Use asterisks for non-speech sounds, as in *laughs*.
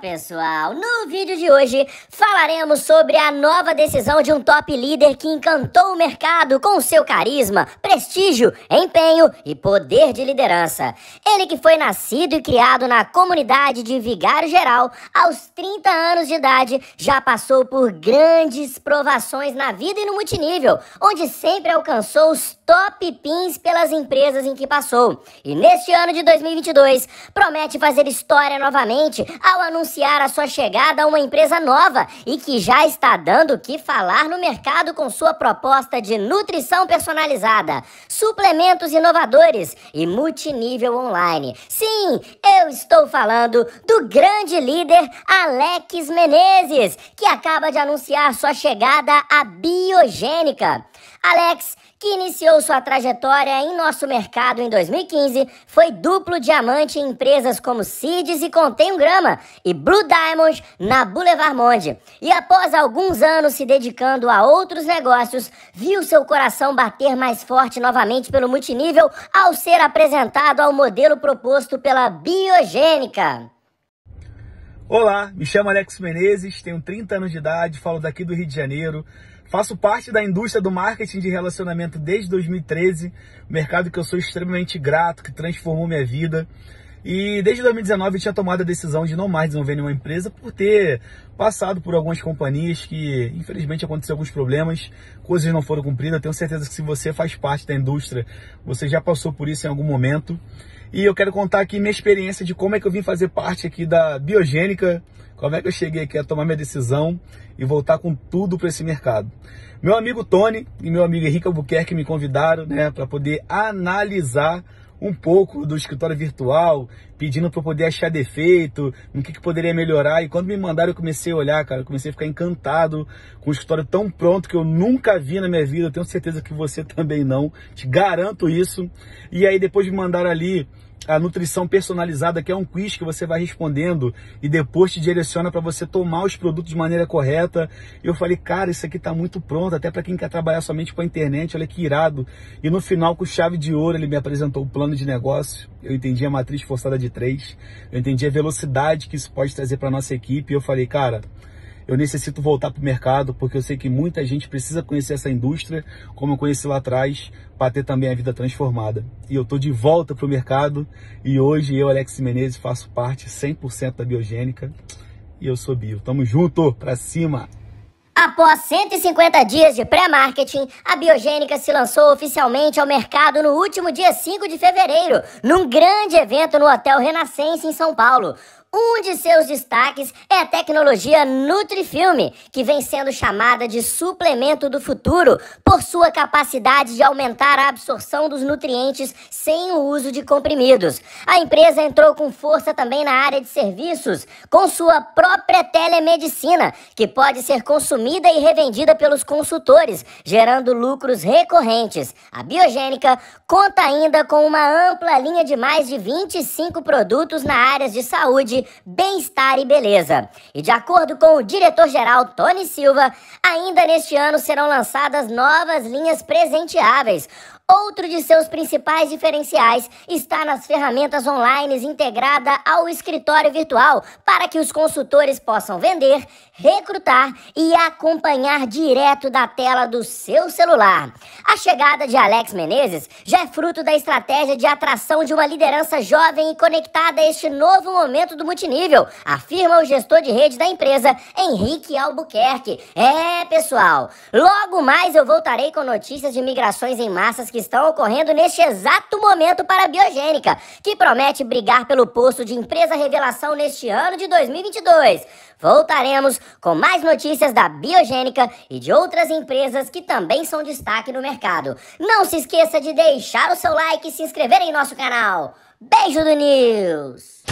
pessoal! No vídeo de hoje falaremos sobre a nova decisão de um top líder que encantou o mercado com seu carisma, prestígio, empenho e poder de liderança. Ele que foi nascido e criado na comunidade de Vigário Geral, aos 30 anos de idade, já passou por grandes provações na vida e no multinível, onde sempre alcançou os top pins pelas empresas em que passou. E neste ano de 2022, promete fazer história novamente ao anunciar anunciar a sua chegada a uma empresa nova e que já está dando o que falar no mercado com sua proposta de nutrição personalizada, suplementos inovadores e multinível online. Sim, eu estou falando do grande líder Alex Menezes, que acaba de anunciar sua chegada à Biogênica. Alex, que iniciou sua trajetória em nosso mercado em 2015, foi duplo diamante em empresas como Cides e Contém um Grama e Blue Diamond na Boulevard Monde. E após alguns anos se dedicando a outros negócios, viu seu coração bater mais forte novamente pelo multinível ao ser apresentado ao modelo proposto pela Biogênica. Olá, me chamo Alex Menezes, tenho 30 anos de idade, falo daqui do Rio de Janeiro. Faço parte da indústria do marketing de relacionamento desde 2013, mercado que eu sou extremamente grato, que transformou minha vida. E desde 2019 eu tinha tomado a decisão de não mais desenvolver nenhuma empresa por ter passado por algumas companhias que, infelizmente, aconteceu alguns problemas, coisas não foram cumpridas. tenho certeza que se você faz parte da indústria, você já passou por isso em algum momento e eu quero contar aqui minha experiência de como é que eu vim fazer parte aqui da Biogênica, como é que eu cheguei aqui a tomar minha decisão e voltar com tudo para esse mercado. Meu amigo Tony e meu amigo Henrique Albuquerque me convidaram né, para poder analisar um pouco do escritório virtual, pedindo para poder achar defeito, no que, que poderia melhorar. E quando me mandaram, eu comecei a olhar, cara, eu comecei a ficar encantado com o escritório tão pronto que eu nunca vi na minha vida. Eu tenho certeza que você *laughs* também não. Te garanto isso. E aí depois me mandaram ali a nutrição personalizada, que é um quiz que você vai respondendo e depois te direciona para você tomar os produtos de maneira correta. E eu falei, cara, isso aqui está muito pronto, até para quem quer trabalhar somente com a internet, olha que irado. E no final, com chave de ouro, ele me apresentou o plano de negócio. Eu entendi a matriz forçada de três, eu entendi a velocidade que isso pode trazer para nossa equipe. E eu falei, cara, eu necessito voltar para o mercado, porque eu sei que muita gente precisa conhecer essa indústria, como eu conheci lá atrás, para ter também a vida transformada. E eu estou de volta para o mercado e hoje eu, Alex Menezes, faço parte 100% da Biogênica e eu sou bio. Tamo junto, para cima! Após 150 dias de pré-marketing, a Biogênica se lançou oficialmente ao mercado no último dia 5 de fevereiro, num grande evento no Hotel Renascença em São Paulo. Um de seus destaques é a tecnologia Nutrifilme, que vem sendo chamada de suplemento do futuro por sua capacidade de aumentar a absorção dos nutrientes sem o uso de comprimidos. A empresa entrou com força também na área de serviços, com sua própria telemedicina, que pode ser consumida e revendida pelos consultores, gerando lucros recorrentes. A Biogênica conta ainda com uma ampla linha de mais de 25 produtos na área de saúde bem-estar e beleza. E de acordo com o diretor-geral Tony Silva, ainda neste ano serão lançadas novas linhas presenteáveis, Outro de seus principais diferenciais está nas ferramentas online integrada ao escritório virtual para que os consultores possam vender, recrutar e acompanhar direto da tela do seu celular. A chegada de Alex Menezes já é fruto da estratégia de atração de uma liderança jovem e conectada a este novo momento do multinível, afirma o gestor de rede da empresa, Henrique Albuquerque. É, pessoal, logo mais eu voltarei com notícias de migrações em massas que estão ocorrendo neste exato momento para a Biogênica, que promete brigar pelo posto de empresa revelação neste ano de 2022. Voltaremos com mais notícias da Biogênica e de outras empresas que também são destaque no mercado. Não se esqueça de deixar o seu like e se inscrever em nosso canal. Beijo do News!